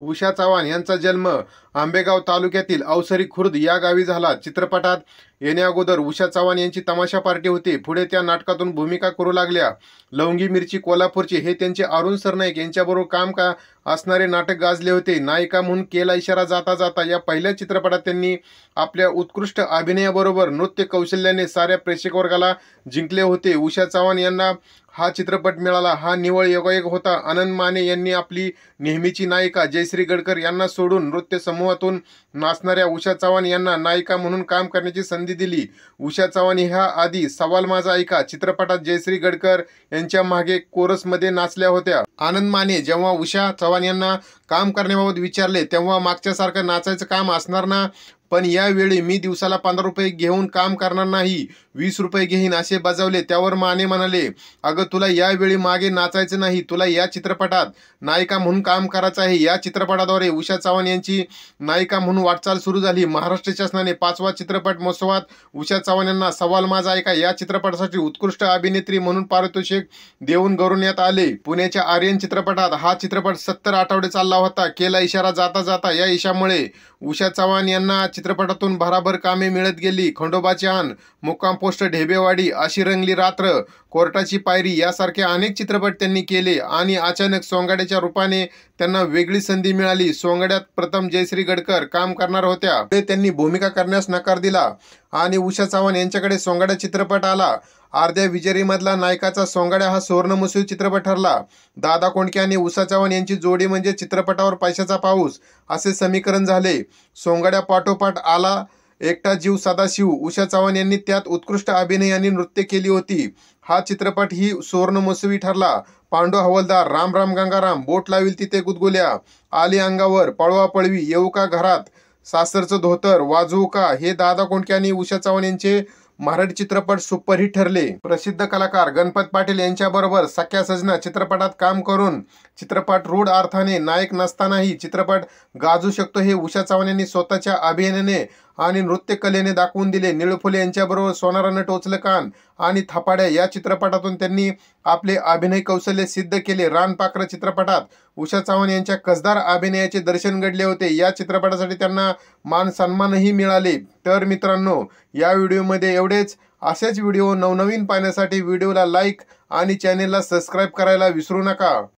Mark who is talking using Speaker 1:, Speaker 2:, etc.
Speaker 1: उषा चव्हाण यांचा जन्म आंबेगाव तालुक्यातील अवसरी खुर्द या गावी झाला चित्रपटात येण्याअगोदर उषा चव्हाण यांची तमाशा पार्टी होती पुढे त्या नाटकातून भूमिका करू लागल्या लवंगी मिरची कोल्हापूरची हे त्यांचे अरुण सरनाईक यांच्याबरोबर काम का असणारे नाटक गाजले होते नायिका म्हणून केला इशारा जाता जाता या पहिल्या चित्रपटात त्यांनी आपल्या उत्कृष्ट अभिनयाबरोबर नृत्य कौशल्याने साऱ्या प्रेक्षक वर्गाला जिंकले होते उषा चव्हाण यांना हा चित्रपट मिळाला हा निवळ योगायोग होता आनंद माने यांनी आपली नेहमीची नायिका जयश्री गडकर यांना सोडून नृत्य समूहातून नाचणाऱ्या उषा चव्हाण यांना नायिका म्हणून काम करण्याची संधी दिली उषा चव्हाण ह्या आधी सवाल माझा ऐका चित्रपटात जयश्री गडकर यांच्या मागे कोरसमध्ये नाचल्या होत्या आनंद माने जेव्हा उषा चव्हाण यांना काम करण्याबाबत विचारले तेव्हा मागच्यासारखं नाचायचं काम असणार ना पण यावेळी मी दिवसाला पंधरा रुपये घेऊन काम करणार नाही वीस रुपये घेईन असे बजावले त्यावर माने म्हणाले अगं तुला यावेळी मागे नाचायचं नाही तुला या चित्रपटात नायिका म्हणून काम करायचं आहे या चित्रपटाद्वारे उषा चव्हाण यांची नायिका म्हणून वाटचाल सुरू झाली महाराष्ट्र शासनाने पाचवा चित्रपट महोत्सवात उषा चव्हाण यांना सवाल माझा ऐका या चित्रपटासाठी उत्कृष्ट अभिनेत्री म्हणून पारितोषिक देऊन गौरवण्यात आले पुण्याच्या आर्यन चित्रपटात हा चित्रपट सत्तर आठवडे चालला होता केला इशारा जाता जाता या इशामुळे उषा चव्हाण यांना चित्रपटातून भराभर कामे मिळत गेली खंडोबाचे आण मुक्काम पोस्ट ढेबेवाडी अशी रंगली रात्र कोर्टाची पायरी यासारखे अनेक चित्रपट त्यांनी केले आणि अचानक सोंगाड्याच्या रूपाने त्यांना वेगळी संधी मिळाली सोंगाड्यात प्रथम जयश्री गडकर काम करणार होत्या ते त्यांनी भूमिका करण्यास नकार दिला आणि उषा चव्हाण यांच्याकडे सोंगाड्या चित्रपट आला अर्ध्या विजेरीमधला नायकाचा सोंगाड्या हा सुवर्णमसूर चित्रपट ठरला दादा कोंडके आणि उषा चव्हाण यांची जोडी म्हणजे चित्रपटावर पैशाचा पाऊस असे समीकरण झाले सोंगाड्या पाठोपाठ आला एकटा जीव सदाशिव उषा चव्हाण यांनी त्यात उत्कृष्ट अभिनय आणि नृत्य केली होती हा चित्रपट ही सुवर्णमोसवी ठरला पांडू हवलदार राम राम गंगाराम बोट लावील तिथे गुदगुल्या आली अंगावर पळवा पळवी येऊ का घरात सासरचं धोतर वाजू का हे दादा कोंडके आणि उषा चव्हाण यांचे मराठी चित्रपट सुपरहिट ठरले प्रसिद्ध कलाकार गणपत पाटील यांच्याबरोबर सख्या सजना चित्रपटात काम करून चित्रपट रूढ अर्थाने नायक नसतानाही चित्रपट गाजू शकतो हे उषा चव्हाण यांनी स्वतःच्या अभिनयाने आणि नृत्यकलेने दाखवून दिले निळफुले यांच्याबरोबर सोनारानं टोचलं कान आणि थापाड्या या चित्रपटातून त्यांनी आपले अभिनय कौशल्य सिद्ध केले रानपाखर चित्रपटात उषा चव्हाण यांच्या कसदार अभिनयाचे दर्शन घडले होते या चित्रपटासाठी त्यांना मान सन्मानही मिळाले तर मित्रांनो या व्हिडिओमध्ये एवढेच असेच व्हिडिओ नवनवीन पाहण्यासाठी व्हिडिओला लाईक आणि चॅनेलला सबस्क्राईब करायला विसरू नका